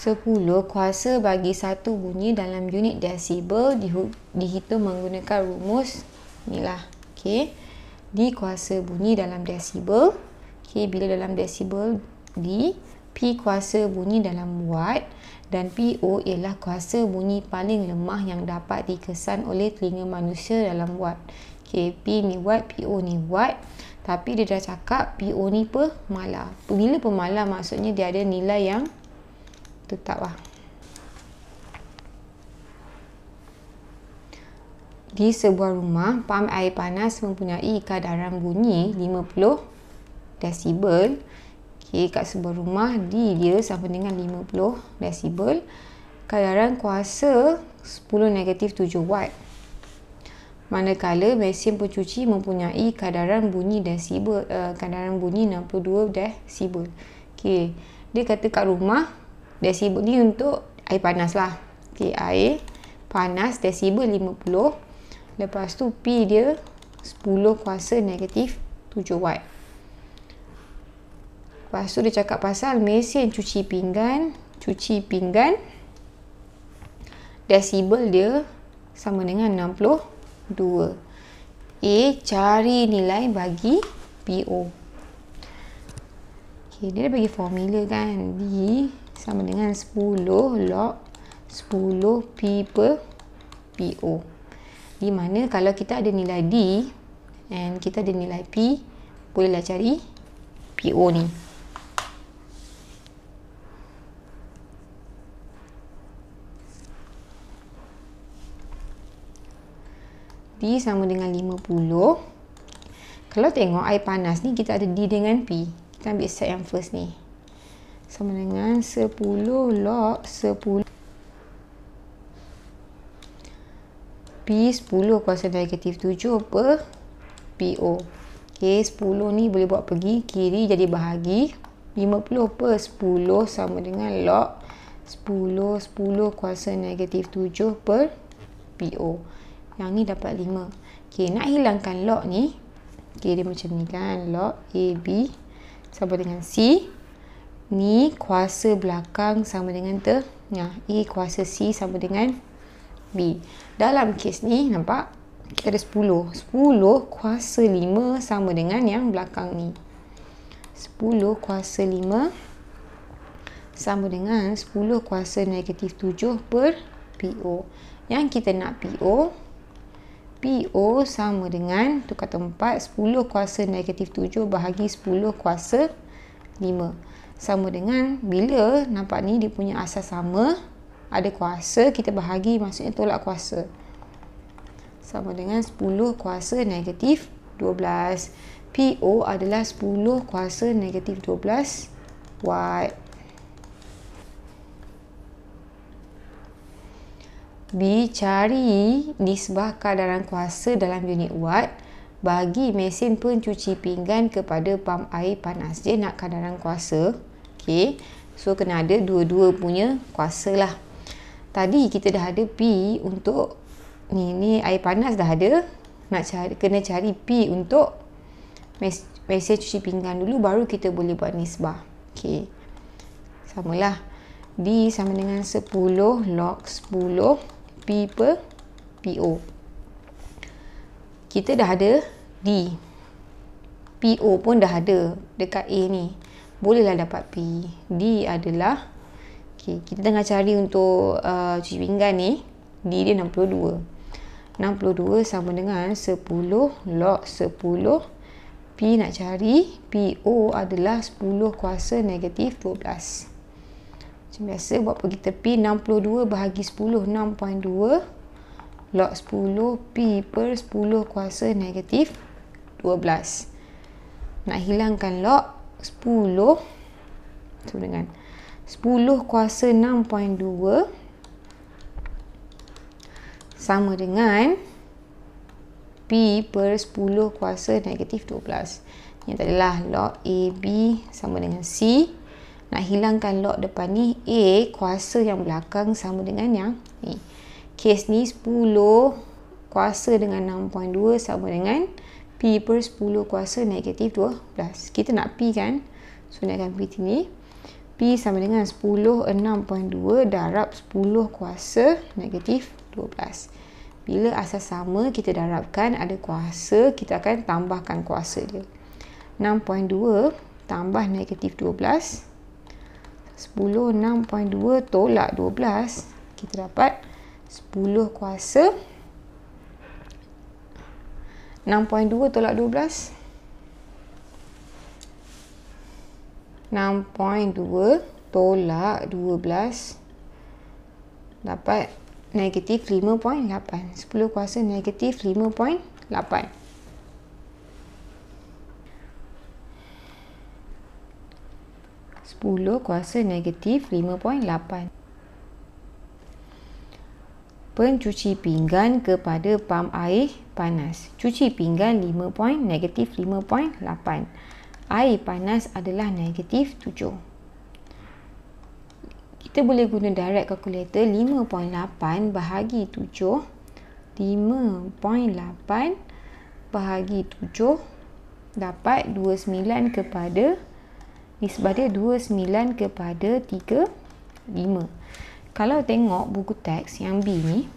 10 kuasa bagi satu bunyi dalam unit desibel dihitung menggunakan rumus ni lah. Okay. D kuasa bunyi dalam desibel. Okay, bila dalam desibel D, P kuasa bunyi dalam watt dan PO ialah kuasa bunyi paling lemah yang dapat dikesan oleh telinga manusia dalam watt. Okay, P ni watt, PO ni watt. Tapi dia dah cakap PO ni pemalar. Bila pemalar maksudnya dia ada nilai yang tetap lah di sebuah rumah pam air panas mempunyai kadaran bunyi 50 desibel okay, kat sebuah rumah di dia sama dengan 50 desibel kadaran kuasa 10 negatif 7 watt manakala mesin pencuci mempunyai kadaran bunyi desibel uh, eh, kadaran bunyi 62 desibel okay. dia kata kat rumah Desibel ni untuk air panas lah. Okay, air panas desibel 50. Lepas tu P dia 10 kuasa negatif 7 watt. Lepas tu dia cakap pasal mesin cuci pinggan. Cuci pinggan. Desibel dia sama dengan 62. A. Cari nilai bagi PO. Okay, dia bagi formula kan. B sama dengan 10 log 10 P per PO di mana kalau kita ada nilai D and kita ada nilai P bolehlah cari PO ni D sama dengan 50 kalau tengok air panas ni kita ada D dengan P kita ambil set yang first ni sama dengan 10 log 10 P 10 kuasa negatif 7 per PO ok 10 ni boleh buat pergi kiri jadi bahagi 50 per 10 sama dengan log 10 10 kuasa negatif 7 per PO yang ni dapat 5 ok nak hilangkan log ni ok dia macam ni kan log AB sama dengan C ni kuasa belakang sama dengan T. Ya, E kuasa C sama dengan B. Dalam kes ni, nampak? Kita ada 10. 10 kuasa 5 sama dengan yang belakang ni. 10 kuasa 5 sama dengan 10 kuasa negatif 7 per PO. Yang kita nak PO, PO sama dengan tukar tempat 10 kuasa negatif 7 bahagi 10 kuasa 5 sama dengan bila nampak ni dia punya asas sama ada kuasa kita bahagi maksudnya tolak kuasa sama dengan 10 kuasa negatif 12 PO adalah 10 kuasa negatif 12 Watt B. Cari nisbah kadaran kuasa dalam unit Watt bagi mesin pencuci pinggan kepada pam air panas. Dia nak kadaran kuasa. Okay. So, kena ada dua-dua punya kuasa lah. Tadi kita dah ada P untuk ni ni air panas dah ada. Nak cari, kena cari P untuk mes mesej cuci pinggan dulu baru kita boleh buat nisbah. Okay. Sama lah. D sama dengan 10 log 10 P per PO. Kita dah ada D. PO pun dah ada dekat A ni bolehlah dapat P. D adalah okay, kita tengah cari untuk uh, cuci pinggan ni D dia 62 62 sama dengan 10 log 10 P nak cari PO adalah 10 kuasa negatif 12 macam biasa buat pergi tepi 62 bahagi 10 6.2 log 10 P per 10 kuasa negatif 12 nak hilangkan log 10 sama dengan 10 kuasa 6.2 sama dengan P per 10 kuasa negatif 12. Yang tadi lah log a b sama dengan C. Nak hilangkan log depan ni A kuasa yang belakang sama dengan yang ni. Kes ni 10 kuasa dengan 6.2 sama dengan 12. P per 10 kuasa negatif 12. Kita nak P kan? So, nak kan kuih ni. P sama dengan 10, 6.2 darab 10 kuasa negatif 12. Bila asas sama kita darabkan ada kuasa, kita akan tambahkan kuasa dia. 6.2 tambah negatif 12. 10, 6.2 tolak 12. Kita dapat 10 kuasa 6.2 tolak 12 6.2 tolak 12 dapat negatif 5.8 10 kuasa negatif 5.8 10 kuasa negatif 5.8 pencuci pinggan kepada pam air panas. Cuci pinggan 5 poin, negatif 5 poin, 8. Air panas adalah negatif 7. Kita boleh guna direct calculator 5.8 bahagi 7. 5.8 bahagi 7 dapat 29 kepada nisbah 29 kepada 3 5 kalau tengok buku teks yang B ni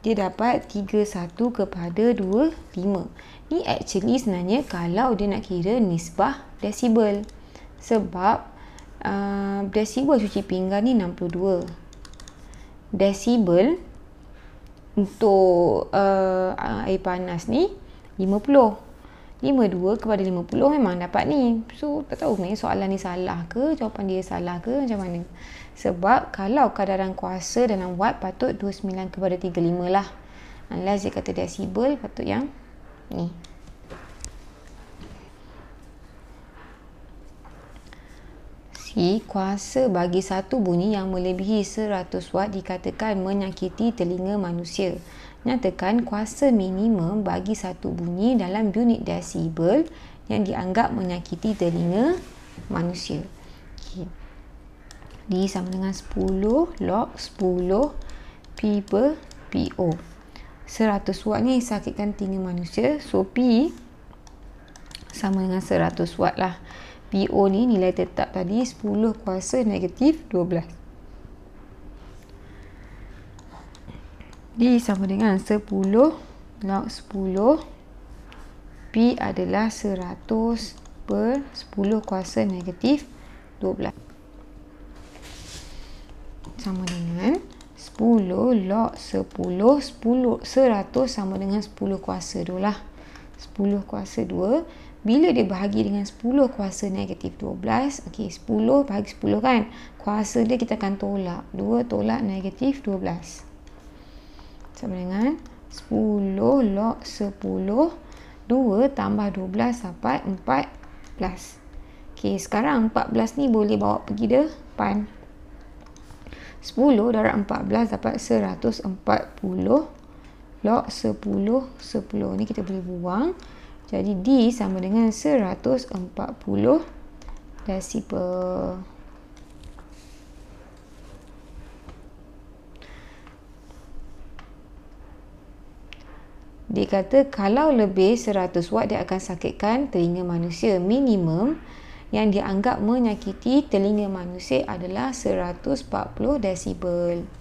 dia dapat 3.1 kepada 2.5 ni actually sebenarnya kalau dia nak kira nisbah desibel sebab uh, desibel cuci pinggan ni 62 desibel untuk uh, air panas ni 52 kepada 50 memang dapat ni. So tak tahu ni soalan ni salah ke jawapan dia salah ke macam mana. Sebab kalau kadaran kuasa dalam watt patut 29 kepada 35 lah. Unless dia kata decibel patut yang ni. Si Kuasa bagi satu bunyi yang melebihi 100 watt dikatakan menyakiti telinga Manusia nyatakan kuasa minimum bagi satu bunyi dalam unit desibel yang dianggap menyakiti telinga manusia. Okay. D sama dengan 10 log 10 P per PO. 100 watt ni sakitkan telinga manusia. So P sama dengan 100 watt lah. PO ni nilai tetap tadi 10 kuasa negatif 12. D sama dengan 10 log 10 P adalah 100 per 10 kuasa negatif 12 sama dengan 10 log 10 10 100 sama dengan 10 kuasa 2 lah 10 kuasa 2 bila dia bahagi dengan 10 kuasa negatif 12 okay, 10 bahagi 10 kan kuasa dia kita akan tolak 2 tolak negatif 12 12 sama dengan 10 log 10 2 tambah 12 dapat 14 ok sekarang 14 ni boleh bawa pergi depan 10 darab 14 dapat 140 log 10 10 ni kita boleh buang jadi D sama dengan 140 decibel dia kata kalau lebih 100 watt dia akan sakitkan telinga manusia minimum yang dianggap menyakiti telinga manusia adalah 140 desibel.